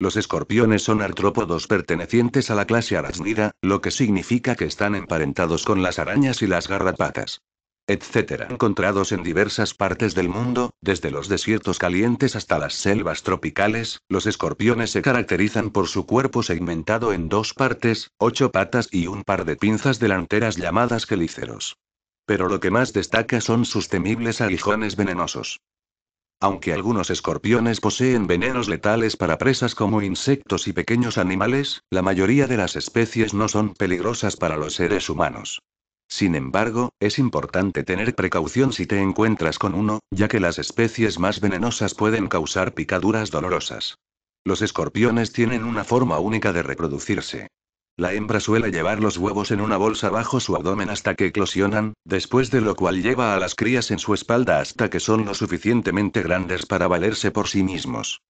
Los escorpiones son artrópodos pertenecientes a la clase Arachnida, lo que significa que están emparentados con las arañas y las garrapatas. Etcétera. Encontrados en diversas partes del mundo, desde los desiertos calientes hasta las selvas tropicales, los escorpiones se caracterizan por su cuerpo segmentado en dos partes, ocho patas y un par de pinzas delanteras llamadas gelíceros. Pero lo que más destaca son sus temibles aguijones venenosos. Aunque algunos escorpiones poseen venenos letales para presas como insectos y pequeños animales, la mayoría de las especies no son peligrosas para los seres humanos. Sin embargo, es importante tener precaución si te encuentras con uno, ya que las especies más venenosas pueden causar picaduras dolorosas. Los escorpiones tienen una forma única de reproducirse. La hembra suele llevar los huevos en una bolsa bajo su abdomen hasta que eclosionan, después de lo cual lleva a las crías en su espalda hasta que son lo suficientemente grandes para valerse por sí mismos.